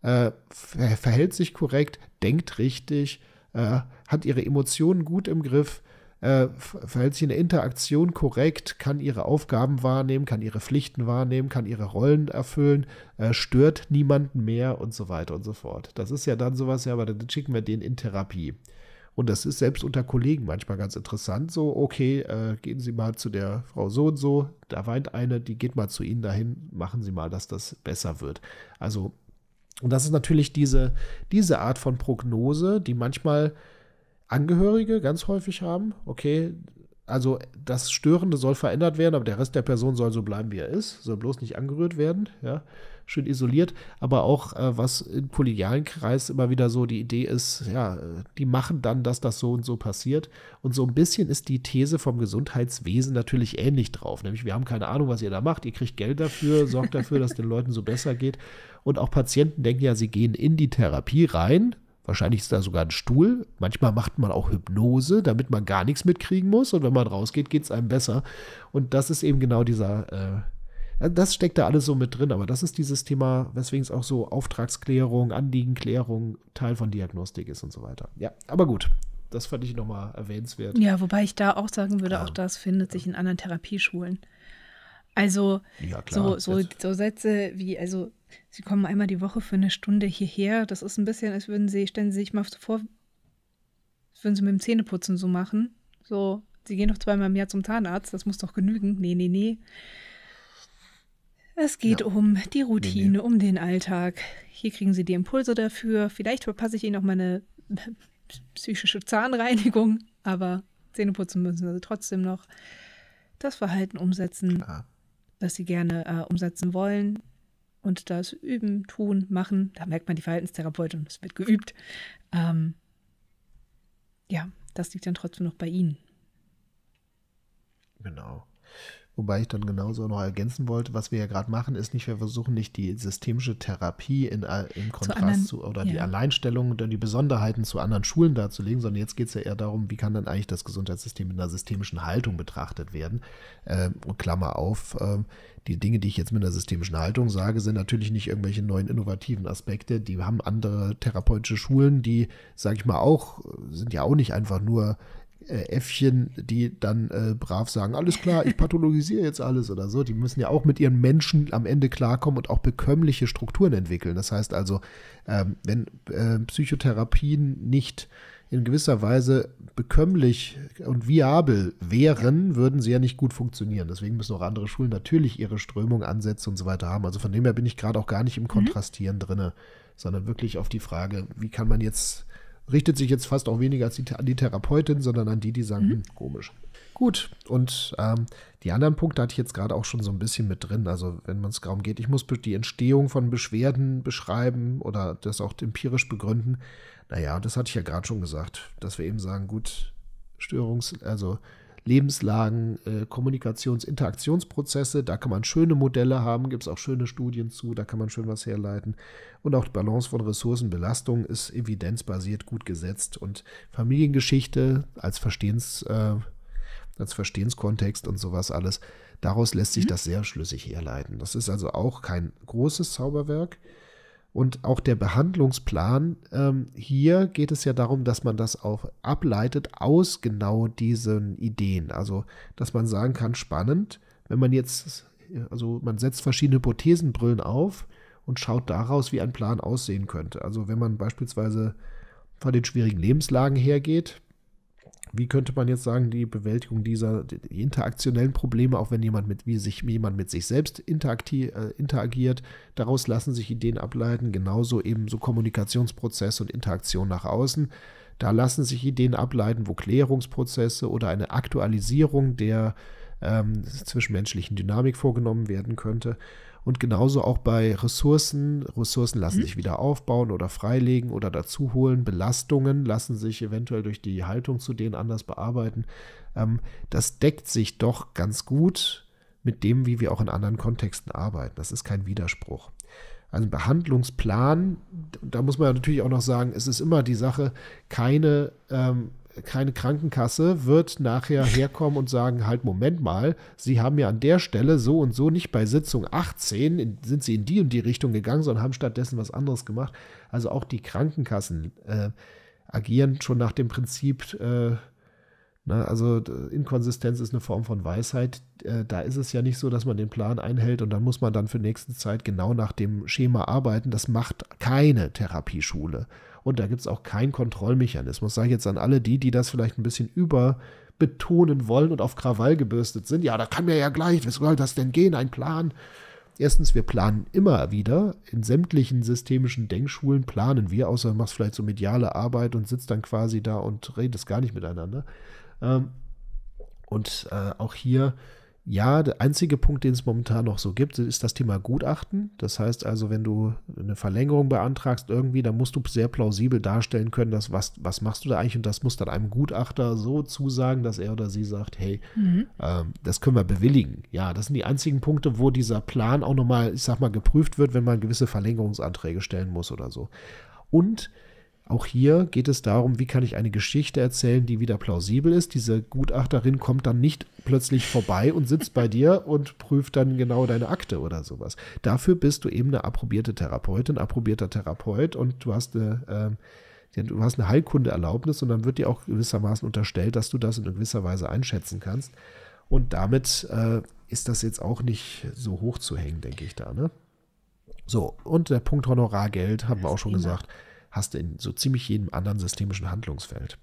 äh, verhält sich korrekt, denkt richtig, äh, hat ihre Emotionen gut im Griff, äh, verhält sich in der Interaktion korrekt, kann ihre Aufgaben wahrnehmen, kann ihre Pflichten wahrnehmen, kann ihre Rollen erfüllen, äh, stört niemanden mehr und so weiter und so fort. Das ist ja dann sowas, ja, aber dann schicken wir den in Therapie. Und das ist selbst unter Kollegen manchmal ganz interessant. So, okay, äh, gehen Sie mal zu der Frau so und so, da weint eine, die geht mal zu Ihnen dahin, machen Sie mal, dass das besser wird. Also, und das ist natürlich diese, diese Art von Prognose, die manchmal Angehörige ganz häufig haben. Okay, also das Störende soll verändert werden, aber der Rest der Person soll so bleiben, wie er ist, soll bloß nicht angerührt werden, ja, schön isoliert. Aber auch, äh, was im kollegialen Kreis immer wieder so die Idee ist, ja, die machen dann, dass das so und so passiert. Und so ein bisschen ist die These vom Gesundheitswesen natürlich ähnlich drauf. Nämlich, wir haben keine Ahnung, was ihr da macht, ihr kriegt Geld dafür, sorgt dafür, dass den Leuten so besser geht. Und auch Patienten denken ja, sie gehen in die Therapie rein, Wahrscheinlich ist da sogar ein Stuhl. Manchmal macht man auch Hypnose, damit man gar nichts mitkriegen muss. Und wenn man rausgeht, geht es einem besser. Und das ist eben genau dieser, äh, das steckt da alles so mit drin. Aber das ist dieses Thema, weswegen es auch so Auftragsklärung, Anliegenklärung, Teil von Diagnostik ist und so weiter. Ja, aber gut. Das fand ich nochmal erwähnenswert. Ja, wobei ich da auch sagen würde, ja. auch das findet sich in anderen Therapieschulen. Also ja, so, so, so Sätze wie, also Sie kommen einmal die Woche für eine Stunde hierher. Das ist ein bisschen, als würden Sie, stellen Sie sich mal vor, als würden Sie mit dem Zähneputzen so machen. So, Sie gehen doch zweimal im Jahr zum Zahnarzt, das muss doch genügen. Nee, nee, nee. Es geht ja. um die Routine, nee, nee. um den Alltag. Hier kriegen Sie die Impulse dafür. Vielleicht verpasse ich Ihnen auch meine psychische Zahnreinigung, aber Zähneputzen müssen Sie trotzdem noch. Das Verhalten umsetzen, Klar. das Sie gerne äh, umsetzen wollen und das Üben, Tun, Machen, da merkt man die Verhaltenstherapeutin, es wird geübt. Ähm, ja, das liegt dann trotzdem noch bei Ihnen. Genau. Wobei ich dann genauso noch ergänzen wollte, was wir ja gerade machen, ist nicht, wir versuchen nicht die systemische Therapie in, im Kontrast anderen, zu, oder ja. die Alleinstellung oder die Besonderheiten zu anderen Schulen darzulegen, sondern jetzt geht es ja eher darum, wie kann dann eigentlich das Gesundheitssystem in einer systemischen Haltung betrachtet werden. Ähm, Klammer auf, ähm, die Dinge, die ich jetzt mit einer systemischen Haltung sage, sind natürlich nicht irgendwelche neuen innovativen Aspekte. Die haben andere therapeutische Schulen, die, sage ich mal, auch, sind ja auch nicht einfach nur äh, Äffchen, die dann äh, brav sagen, alles klar, ich pathologisiere jetzt alles oder so. Die müssen ja auch mit ihren Menschen am Ende klarkommen und auch bekömmliche Strukturen entwickeln. Das heißt also, ähm, wenn äh, Psychotherapien nicht in gewisser Weise bekömmlich und viabel wären, würden sie ja nicht gut funktionieren. Deswegen müssen auch andere Schulen natürlich ihre Strömung, Ansätze und so weiter haben. Also von dem her bin ich gerade auch gar nicht im mhm. Kontrastieren mhm. drinne, sondern wirklich auf die Frage, wie kann man jetzt richtet sich jetzt fast auch weniger die, an die Therapeutin, sondern an die, die sagen, mhm. hm, komisch. Gut, und ähm, die anderen Punkte hatte ich jetzt gerade auch schon so ein bisschen mit drin. Also wenn man es darum geht, ich muss die Entstehung von Beschwerden beschreiben oder das auch empirisch begründen. Naja, das hatte ich ja gerade schon gesagt, dass wir eben sagen, gut, Störungs, also Lebenslagen, äh, Kommunikations-, Interaktionsprozesse. Da kann man schöne Modelle haben, gibt es auch schöne Studien zu, da kann man schön was herleiten. Und auch die Balance von Ressourcenbelastung ist evidenzbasiert gut gesetzt. Und Familiengeschichte als, Verstehens, äh, als Verstehenskontext und sowas alles, daraus lässt sich mhm. das sehr schlüssig herleiten. Das ist also auch kein großes Zauberwerk. Und auch der Behandlungsplan, ähm, hier geht es ja darum, dass man das auch ableitet aus genau diesen Ideen. Also, dass man sagen kann, spannend, wenn man jetzt, also man setzt verschiedene Hypothesenbrillen auf und schaut daraus, wie ein Plan aussehen könnte. Also, wenn man beispielsweise von den schwierigen Lebenslagen hergeht, wie könnte man jetzt sagen, die Bewältigung dieser die interaktionellen Probleme, auch wenn jemand mit, wie sich jemand mit sich selbst äh, interagiert, daraus lassen sich Ideen ableiten, genauso eben so Kommunikationsprozesse und Interaktion nach außen. Da lassen sich Ideen ableiten, wo Klärungsprozesse oder eine Aktualisierung der ähm, zwischenmenschlichen Dynamik vorgenommen werden könnte. Und genauso auch bei Ressourcen. Ressourcen lassen mhm. sich wieder aufbauen oder freilegen oder dazuholen. Belastungen lassen sich eventuell durch die Haltung zu denen anders bearbeiten. Ähm, das deckt sich doch ganz gut mit dem, wie wir auch in anderen Kontexten arbeiten. Das ist kein Widerspruch. Also ein Behandlungsplan, da muss man natürlich auch noch sagen, es ist immer die Sache, keine ähm, keine Krankenkasse wird nachher herkommen und sagen, halt Moment mal, Sie haben ja an der Stelle so und so nicht bei Sitzung 18 in, sind Sie in die und die Richtung gegangen, sondern haben stattdessen was anderes gemacht. Also auch die Krankenkassen äh, agieren schon nach dem Prinzip, äh, na, ne, also äh, Inkonsistenz ist eine Form von Weisheit. Äh, da ist es ja nicht so, dass man den Plan einhält und dann muss man dann für nächste Zeit genau nach dem Schema arbeiten. Das macht keine Therapieschule. Und da gibt es auch keinen Kontrollmechanismus. Sage ich jetzt an alle die, die das vielleicht ein bisschen überbetonen wollen und auf Krawall gebürstet sind. Ja, da kann mir ja gleich, was soll das denn gehen, ein Plan? Erstens, wir planen immer wieder. In sämtlichen systemischen Denkschulen planen wir, außer du machst vielleicht so mediale Arbeit und sitzt dann quasi da und redest gar nicht miteinander. Ähm, und äh, auch hier ja, der einzige Punkt, den es momentan noch so gibt, ist das Thema Gutachten. Das heißt also, wenn du eine Verlängerung beantragst irgendwie, dann musst du sehr plausibel darstellen können, dass was, was machst du da eigentlich und das muss dann einem Gutachter so zusagen, dass er oder sie sagt, hey, mhm. ähm, das können wir bewilligen. Ja, das sind die einzigen Punkte, wo dieser Plan auch nochmal, ich sag mal, geprüft wird, wenn man gewisse Verlängerungsanträge stellen muss oder so. Und auch hier geht es darum, wie kann ich eine Geschichte erzählen, die wieder plausibel ist. Diese Gutachterin kommt dann nicht plötzlich vorbei und sitzt bei dir und prüft dann genau deine Akte oder sowas. Dafür bist du eben eine approbierte Therapeutin, approbierter Therapeut und du hast eine, äh, du hast eine Heilkundeerlaubnis und dann wird dir auch gewissermaßen unterstellt, dass du das in gewisser Weise einschätzen kannst. Und damit äh, ist das jetzt auch nicht so hoch zu hängen, denke ich da. Ne? So, und der Punkt Honorargeld haben das wir auch schon immer. gesagt hast du in so ziemlich jedem anderen systemischen Handlungsfeld.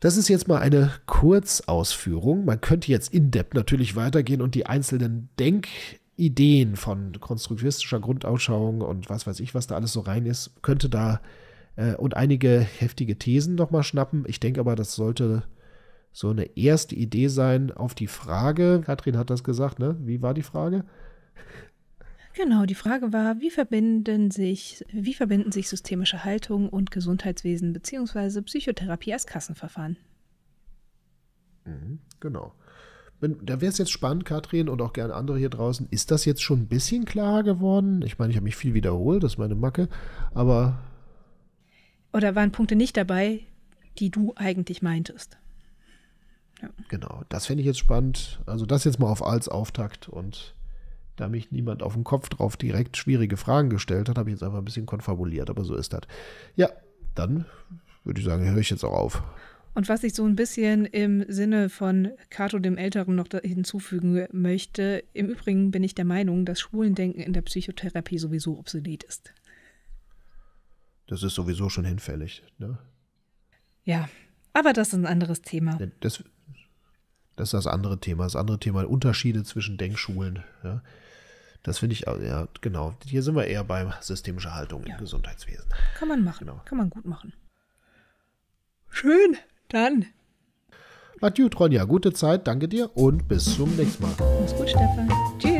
Das ist jetzt mal eine Kurzausführung. Man könnte jetzt in-depth natürlich weitergehen und die einzelnen Denkideen von konstruktivistischer Grundausschauung und was weiß ich, was da alles so rein ist, könnte da äh, und einige heftige Thesen nochmal schnappen. Ich denke aber, das sollte so eine erste Idee sein auf die Frage. Katrin hat das gesagt, ne? Wie war die Frage? Genau, die Frage war, wie verbinden sich, wie verbinden sich systemische Haltung und Gesundheitswesen bzw. Psychotherapie als Kassenverfahren? Mhm, genau. Da wäre es jetzt spannend, Katrin, und auch gerne andere hier draußen. Ist das jetzt schon ein bisschen klar geworden? Ich meine, ich habe mich viel wiederholt, das ist meine Macke, aber. Oder waren Punkte nicht dabei, die du eigentlich meintest? Ja. Genau, das fände ich jetzt spannend. Also, das jetzt mal auf als Auftakt und da mich niemand auf den Kopf drauf direkt schwierige Fragen gestellt hat, habe ich jetzt einfach ein bisschen konfabuliert, aber so ist das. Ja, dann würde ich sagen, höre ich jetzt auch auf. Und was ich so ein bisschen im Sinne von Cato dem Älteren noch hinzufügen möchte, im Übrigen bin ich der Meinung, dass Schwulendenken in der Psychotherapie sowieso obsolet ist. Das ist sowieso schon hinfällig, ne? Ja, aber das ist ein anderes Thema. Das, das ist das andere Thema. Das andere Thema Unterschiede zwischen Denkschulen. Ja? Das finde ich, auch, ja, genau. Hier sind wir eher bei systemischer Haltung ja. im Gesundheitswesen. Kann man machen. Genau. Kann man gut machen. Schön, dann. Mathieu, Tronja, gute Zeit, danke dir und bis zum nächsten Mal. Mach's gut, Stefan. Tschüss.